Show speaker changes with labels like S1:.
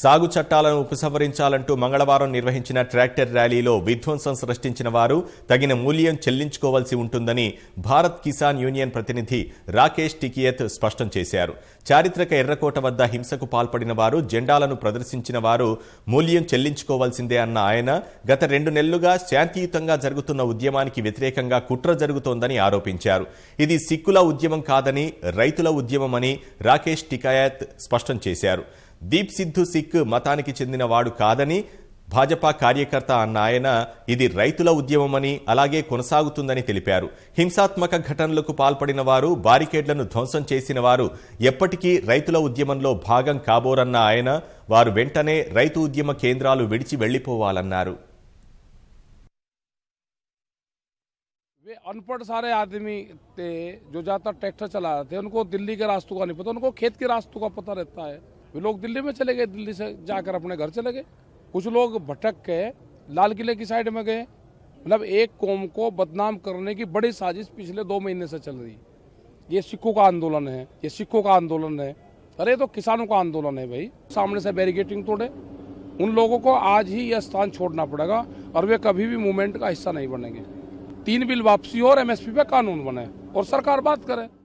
S1: సాగు చట్టాలను ఉపసంహరించాలంటూ మంగళవారం నిర్వహించిన ట్రాక్టర్ ర్యాలీలో విధ్వంసం సృష్టించిన వారు తగిన మూల్యం చెల్లించుకోవాల్సి ఉంటుందని భారత్ కిసాన్ యూనియన్ ప్రతినిధి రాకేష్ టికియత్ స్పష్టం చేశారు చారిత్రక ఎర్రకోట వద్ద హింసకు పాల్పడిన వారు జెండాలను ప్రదర్శించిన వారు మూల్యం చెల్లించుకోవాల్సిందే అన్న ఆయన గత రెండు నెలలుగా శాంతియుతంగా జరుగుతున్న ఉద్యమానికి వ్యతిరేకంగా కుట్ర జరుగుతోందని ఆరోపించారు ఇది సిక్కుల ఉద్యమం కాదని రైతుల ఉద్యమమని రాకేష్ టికాయత్ స్పష్టం చేశారు దీప్ సిద్ధు సిక్ మతానికి చెందిన వాడు కాదని భాజపా కార్యకర్త అన్న ఆయన ఇది రైతుల ఉద్యమమని అలాగే కొనసాగుతుందని తెలిపారు హింసాత్మక ఘటనలకు పాల్పడిన వారు బారికేడ్లను ధ్వంసం చేసిన వారు ఎప్పటికీ రైతుల ఉద్యమంలో భాగం కాబోరన్న ఆయన వారు వెంటనే రైతు ఉద్యమ కేంద్రాలు విడిచి వెళ్లిపోవాలన్నారు
S2: वे अनपढ़ सारे आदमी थे जो ज़्यादातर ट्रैक्टर चला रहे थे उनको दिल्ली के रास्तों का नहीं पता उनको खेत के रास्तों का पता रहता है वे लोग दिल्ली में चले गए दिल्ली से जाकर अपने घर चले गए कुछ लोग भटक के लाल किले की साइड में गए मतलब एक कौम को बदनाम करने की बड़ी साजिश पिछले दो महीने से चल रही ये सिखों का आंदोलन है ये सिखों का आंदोलन है अरे तो किसानों का आंदोलन है भाई सामने से बैरिकेटिंग तोड़े उन लोगों को आज ही यह स्थान छोड़ना पड़ेगा और वे कभी भी मूवमेंट का हिस्सा नहीं बनेंगे तीन बिल वापसी और एमएसपी पे कानून बने और सरकार बात करे